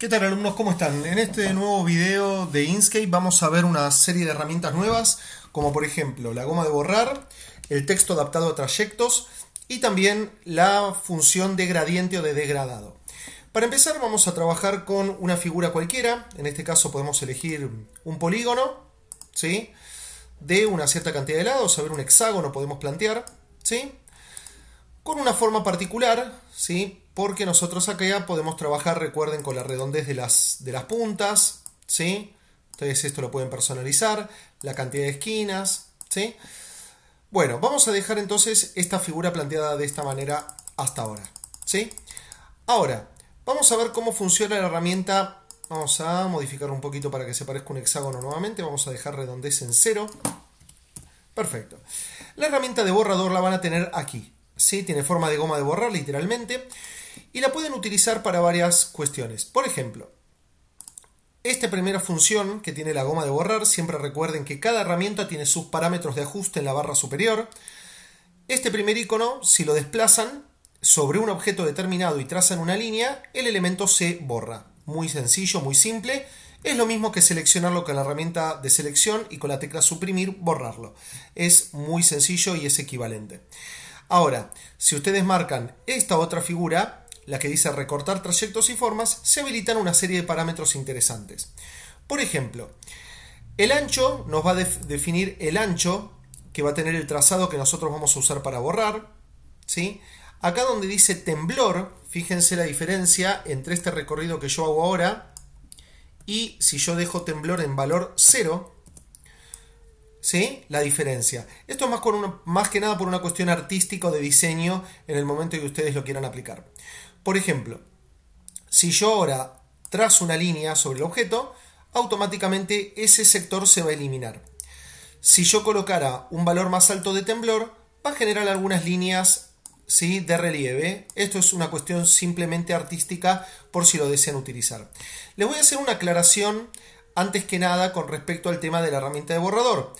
¿Qué tal alumnos? ¿Cómo están? En este nuevo video de Inkscape vamos a ver una serie de herramientas nuevas, como por ejemplo la goma de borrar, el texto adaptado a trayectos y también la función de gradiente o de degradado. Para empezar vamos a trabajar con una figura cualquiera, en este caso podemos elegir un polígono, ¿sí? De una cierta cantidad de lados, a ver, un hexágono podemos plantear, ¿sí? Con una forma particular, ¿sí? porque nosotros acá ya podemos trabajar, recuerden, con la redondez de las, de las puntas, ¿sí? Entonces esto lo pueden personalizar, la cantidad de esquinas, ¿sí? Bueno, vamos a dejar entonces esta figura planteada de esta manera hasta ahora, ¿sí? Ahora, vamos a ver cómo funciona la herramienta, vamos a modificar un poquito para que se parezca un hexágono nuevamente, vamos a dejar redondez en cero, perfecto. La herramienta de borrador la van a tener aquí, ¿sí? Tiene forma de goma de borrar literalmente, y la pueden utilizar para varias cuestiones. Por ejemplo, esta primera función que tiene la goma de borrar, siempre recuerden que cada herramienta tiene sus parámetros de ajuste en la barra superior. Este primer icono, si lo desplazan sobre un objeto determinado y trazan una línea, el elemento se borra. Muy sencillo, muy simple. Es lo mismo que seleccionarlo con la herramienta de selección y con la tecla suprimir, borrarlo. Es muy sencillo y es equivalente. Ahora, si ustedes marcan esta otra figura, la que dice recortar trayectos y formas, se habilitan una serie de parámetros interesantes. Por ejemplo, el ancho nos va a definir el ancho que va a tener el trazado que nosotros vamos a usar para borrar. ¿sí? Acá donde dice temblor, fíjense la diferencia entre este recorrido que yo hago ahora y si yo dejo temblor en valor 0, ¿sí? La diferencia. Esto es más, más que nada por una cuestión artística o de diseño en el momento que ustedes lo quieran aplicar. Por ejemplo, si yo ahora trazo una línea sobre el objeto, automáticamente ese sector se va a eliminar. Si yo colocara un valor más alto de temblor, va a generar algunas líneas de relieve. Esto es una cuestión simplemente artística por si lo desean utilizar. Les voy a hacer una aclaración antes que nada con respecto al tema de la herramienta de borrador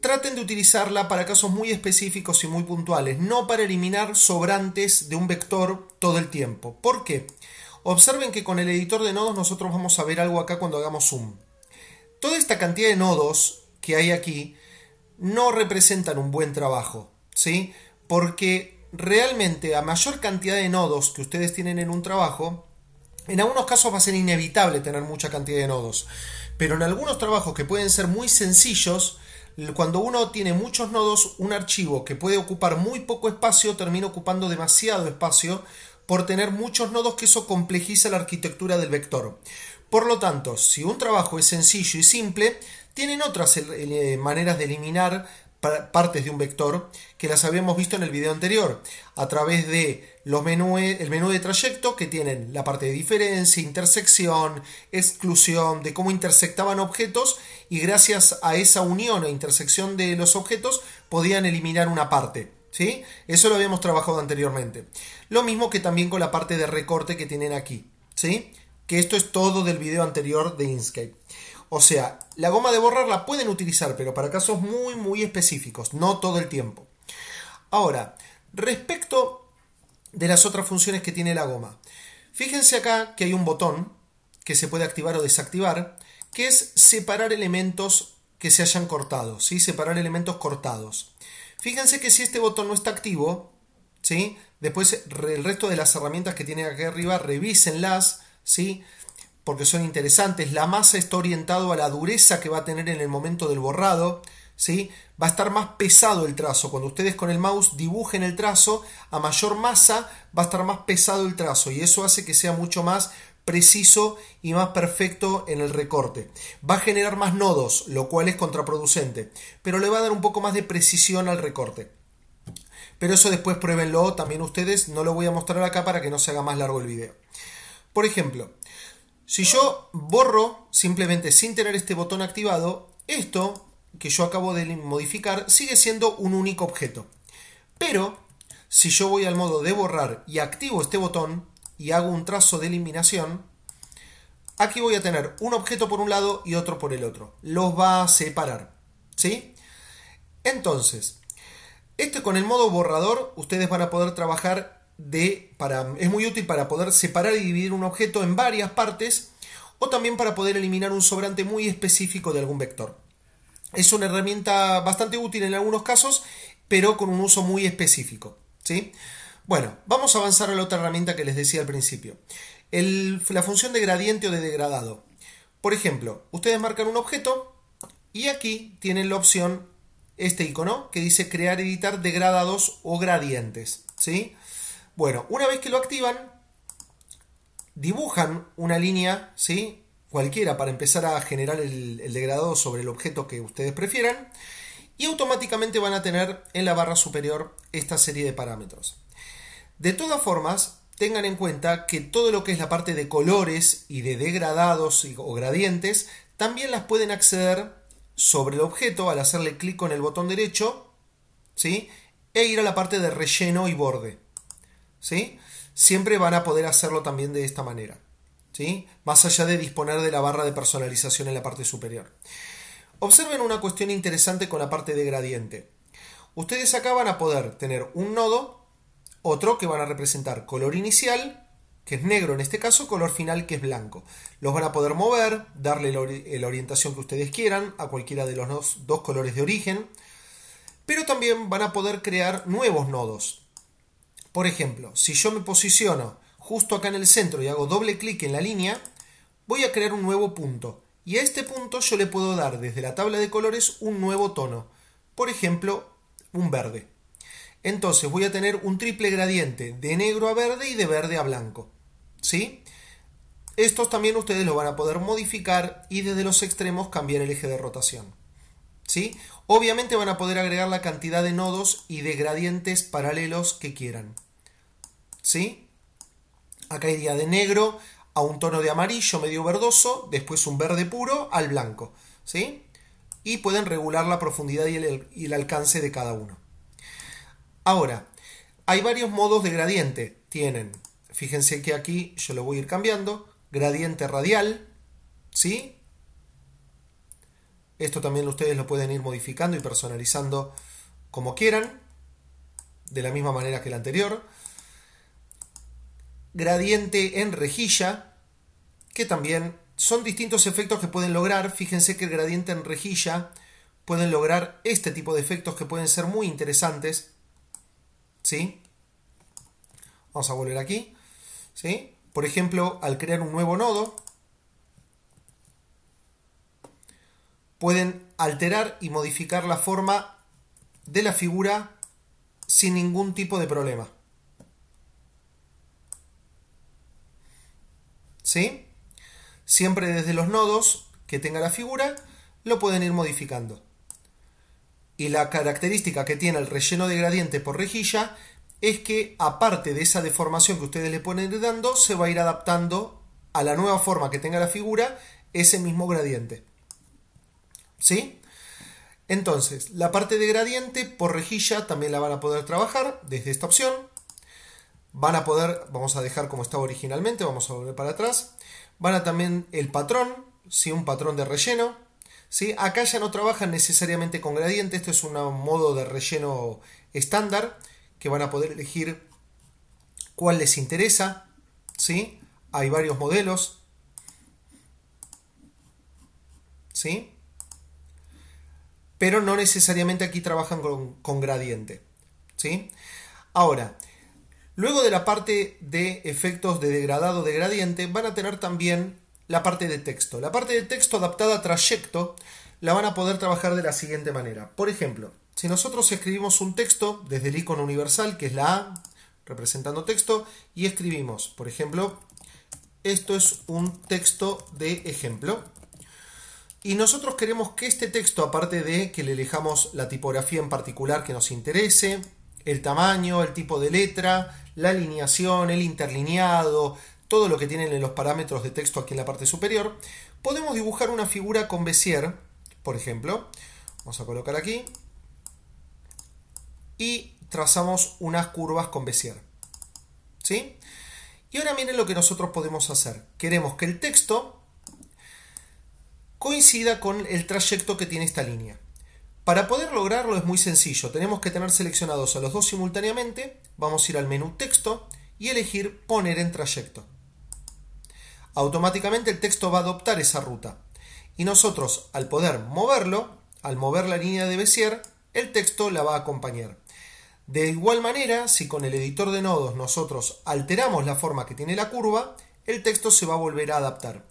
traten de utilizarla para casos muy específicos y muy puntuales, no para eliminar sobrantes de un vector todo el tiempo. ¿Por qué? Observen que con el editor de nodos nosotros vamos a ver algo acá cuando hagamos zoom. Toda esta cantidad de nodos que hay aquí no representan un buen trabajo, ¿sí? Porque realmente a mayor cantidad de nodos que ustedes tienen en un trabajo, en algunos casos va a ser inevitable tener mucha cantidad de nodos, pero en algunos trabajos que pueden ser muy sencillos, cuando uno tiene muchos nodos, un archivo que puede ocupar muy poco espacio termina ocupando demasiado espacio por tener muchos nodos que eso complejiza la arquitectura del vector. Por lo tanto, si un trabajo es sencillo y simple, tienen otras eh, maneras de eliminar partes de un vector que las habíamos visto en el video anterior a través de los menúes, el menú de trayecto que tienen la parte de diferencia, intersección, exclusión, de cómo intersectaban objetos y gracias a esa unión o e intersección de los objetos podían eliminar una parte. ¿sí? Eso lo habíamos trabajado anteriormente. Lo mismo que también con la parte de recorte que tienen aquí. ¿sí? Que esto es todo del video anterior de Inkscape. O sea, la goma de borrar la pueden utilizar, pero para casos muy, muy específicos, no todo el tiempo. Ahora, respecto de las otras funciones que tiene la goma. Fíjense acá que hay un botón que se puede activar o desactivar, que es separar elementos que se hayan cortado, ¿sí? separar elementos cortados. Fíjense que si este botón no está activo, ¿sí? después el resto de las herramientas que tienen aquí arriba, revísenlas, ¿sí? porque son interesantes. La masa está orientada a la dureza que va a tener en el momento del borrado. ¿sí? Va a estar más pesado el trazo. Cuando ustedes con el mouse dibujen el trazo, a mayor masa va a estar más pesado el trazo. Y eso hace que sea mucho más preciso y más perfecto en el recorte. Va a generar más nodos, lo cual es contraproducente, pero le va a dar un poco más de precisión al recorte. Pero eso después pruébenlo también ustedes, no lo voy a mostrar acá para que no se haga más largo el video. Por ejemplo, si yo borro simplemente sin tener este botón activado, esto que yo acabo de modificar sigue siendo un único objeto. Pero si yo voy al modo de borrar y activo este botón y hago un trazo de eliminación, aquí voy a tener un objeto por un lado y otro por el otro. Los va a separar. ¿Sí? Entonces, este con el modo borrador ustedes van a poder trabajar para, es muy útil para poder separar y dividir un objeto en varias partes o también para poder eliminar un sobrante muy específico de algún vector. Es una herramienta bastante útil en algunos casos, pero con un uso muy específico. ¿sí? Bueno, vamos a avanzar a la otra herramienta que les decía al principio. la función de gradiente o de degradado. Por ejemplo, ustedes marcan un objeto y aquí tienen la opción, este icono, que dice crear, editar degradados o gradientes. ¿sí? Bueno, una vez que lo activan, dibujan una línea, ¿sí? Cualquiera para empezar a generar el, degradado sobre el objeto que ustedes prefieran. Y automáticamente van a tener en la barra superior esta serie de parámetros. De todas formas, tengan en cuenta que todo lo que es la parte de colores y de degradados o gradientes, también las pueden acceder sobre el objeto al hacerle clic con el botón derecho, ¿sí? E ir a la parte de relleno y borde. ¿sí? Siempre van a poder hacerlo también de esta manera, ¿sí? Más allá de disponer de la barra de personalización en la parte superior. Observen una cuestión interesante con la parte de gradiente. Ustedes acá van a poder tener un nodo, otro que van a representar color inicial, que es negro en este caso, color final que es blanco. Los van a poder mover, darle la orientación que ustedes quieran a cualquiera de los dos colores de origen, pero también van a poder crear nuevos nodos. Por ejemplo, si yo me posiciono justo acá en el centro y hago doble clic en la línea, voy a crear un nuevo punto. Y a este punto yo le puedo dar desde la tabla de colores un nuevo tono. Por ejemplo, un verde. Entonces voy a tener un triple gradiente de negro a verde y de verde a blanco. ¿Sí? Estos también ustedes lo van a poder modificar y desde los extremos cambiar el eje de rotación. ¿sí? Obviamente van a poder agregar la cantidad de nodos y de gradientes paralelos que quieran. ¿Sí? Acá iría de negro a un tono de amarillo medio verdoso, después un verde puro al blanco. ¿Sí? Y pueden regular la profundidad y el, alcance de cada uno. Ahora, hay varios modos de gradiente. Tienen, fíjense que aquí yo lo voy a ir cambiando, gradiente radial, ¿sí? Esto también ustedes lo pueden ir modificando y personalizando como quieran, de la misma manera que el anterior. Gradiente en rejilla, que también son distintos efectos que pueden lograr. Fíjense que el gradiente en rejilla pueden lograr este tipo de efectos que pueden ser muy interesantes. ¿Sí? Vamos a volver aquí. ¿Sí? Por ejemplo, al crear un nuevo nodo, pueden alterar y modificar la forma de la figura sin ningún tipo de problema. ¿Sí? Siempre desde los nodos que tenga la figura lo pueden ir modificando. Y la característica que tiene el relleno de gradiente por rejilla es que aparte de esa deformación que ustedes le ponen dando, se va a ir adaptando a la nueva forma que tenga la figura ese mismo gradiente. ¿Sí? Entonces, la parte de gradiente por rejilla también la van a poder trabajar desde esta opción. Van a poder, vamos a dejar como estaba originalmente, vamos a volver para atrás. Van a también el patrón, si un patrón de relleno. ¿sí? Acá ya no trabajan necesariamente con gradiente, esto es un modo de relleno estándar que van a poder elegir cuál les interesa. ¿sí? Hay varios modelos. ¿sí? pero no necesariamente aquí trabajan con, gradiente. ¿sí? Ahora, luego de la parte de efectos de degradado de gradiente, van a tener también la parte de texto. La parte de texto adaptada a trayecto la van a poder trabajar de la siguiente manera. Por ejemplo, si nosotros escribimos un texto desde el icono universal, que es la A, representando texto, y escribimos, por ejemplo, esto es un texto de ejemplo. Y nosotros queremos que este texto, aparte de que le elijamos la tipografía en particular que nos interese, el tamaño, el tipo de letra, la alineación, el interlineado, todo lo que tienen en los parámetros de texto aquí en la parte superior, podemos dibujar una figura con Bézier, por ejemplo. Vamos a colocar aquí. Y trazamos unas curvas con Bézier. ¿Sí? Y ahora miren lo que nosotros podemos hacer. Queremos que el texto coincida con el trayecto que tiene esta línea. Para poder lograrlo es muy sencillo, tenemos que tener seleccionados a los dos simultáneamente, vamos a ir al menú texto y elegir poner en trayecto. Automáticamente el texto va a adoptar esa ruta y nosotros al poder moverlo, al mover la línea de Bézier, el texto la va a acompañar. De igual manera, si con el editor de nodos nosotros alteramos la forma que tiene la curva, el texto se va a volver a adaptar.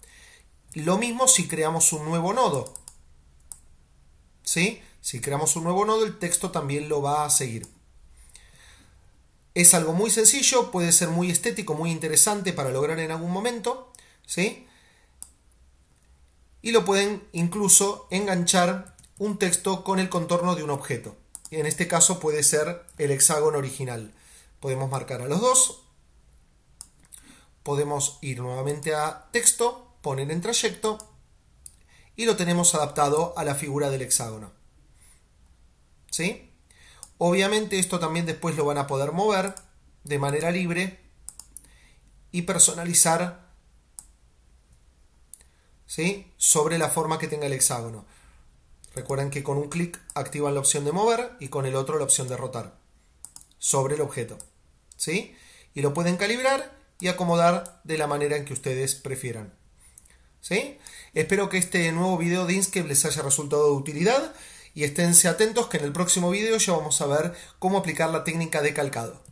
Lo mismo si creamos un nuevo nodo. ¿Sí? Si creamos un nuevo nodo, el texto también lo va a seguir. Es algo muy sencillo, puede ser muy estético, muy interesante para lograr en algún momento. ¿Sí? Y lo pueden incluso enganchar un texto con el contorno de un objeto. Y En este caso puede ser el hexágono original. Podemos marcar a los dos. Podemos ir nuevamente a texto ponen en trayecto y lo tenemos adaptado a la figura del hexágono. ¿Sí? Obviamente esto también después lo van a poder mover de manera libre y personalizar ¿sí? sobre la forma que tenga el hexágono. Recuerden que con un clic activan la opción de mover y con el otro la opción de rotar sobre el objeto. ¿sí? Y lo pueden calibrar y acomodar de la manera en que ustedes prefieran. Espero que este nuevo video de Inkscape les haya resultado de utilidad y esténse atentos que en el próximo video ya vamos a ver cómo aplicar la técnica de calcado.